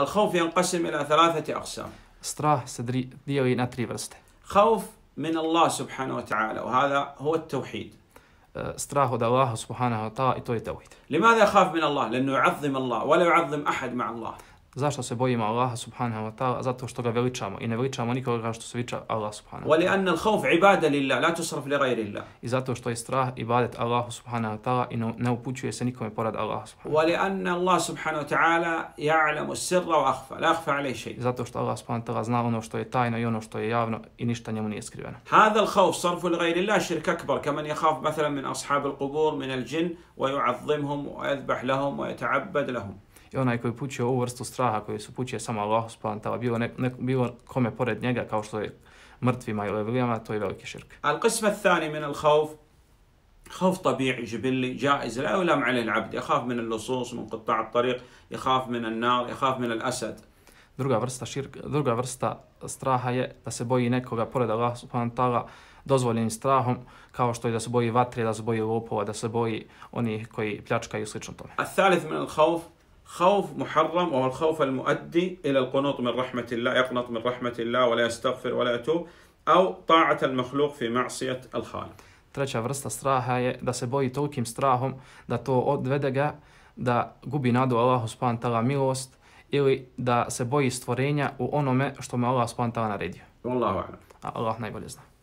الخوف ينقسم إلى ثلاثة أقسام استراح се خوف من الله سبحانه وتعالى وهذا هو التوحيد. استراح од Аллаха субханаҳу ва таа и من الله؟ لأنه يعظم الله ولا يعظم أحد مع الله. Zašto se bojimo Allaha subhanahu wa ta'ala? Zato što ga veličamo i ne veličamo nikoga što se veliča Allah subhanahu wa ta'ala. al الْخَوْفِ عِبَادَ لِلَّهِ لَا تُصْرَفْ لِغَيْرِ اللَّهِ I zato što je strah ibadet Allahu subhanahu wa ta'ala i ne upućuje se nikome porad Allaha subhanahu wa ta'ala. Allah subhanahu wa ta'ala ya'lamu sirra wa akhfa, la akhfa alayhi shay. Zato što Allah subhanahu wa ta'ala zna ono što je tajno i ono što je javno i ništa njemu nije skriveno. Hadha al khawf sarf li ghayri lillah shirk akbar, kama صرف yakhaf mathalan min ashab al qubur min al jin wa yu'azzimhum wa yadhbah lahum wa yata'abbad lahum. i onaj koji pućuje ovu vrstu straha koji su pućuje samo Allah subhanahu bilo ne, ne, bilo kome pored njega kao što je mrtvima ili evlijama to je veliki širk al qism athani min al khauf, khauf tabi'i khawf خوف طبيعي جبلي جائز لا يلام عليه العبد يخاف من اللصوص من قطاع الطريق يخاف من النار min al asad. druga vrsta širk druga vrsta straha je da se boji nekoga pored Allah subhanahu taala dozvoljenim strahom kao što je da se boji vatre da se boji lopova da se boji onih koji pljačkaju slično tome a thalith min al khauf خوف محرم وهو الخوف المؤدي إلى القنوط من رحمة الله يقنط من رحمة الله ولا يستغفر ولا يتوب أو طاعة المخلوق في معصية الخالق Treća vrsta straha je da se boji tolkim strahom da to odvede ga da gubi nadu Allahu subhanahu ta'ala milost ili da se boji stvorenja u onome što mu Allah subhanahu ta'ala naredio. Wallahu a'lam. Allah najbolje zna.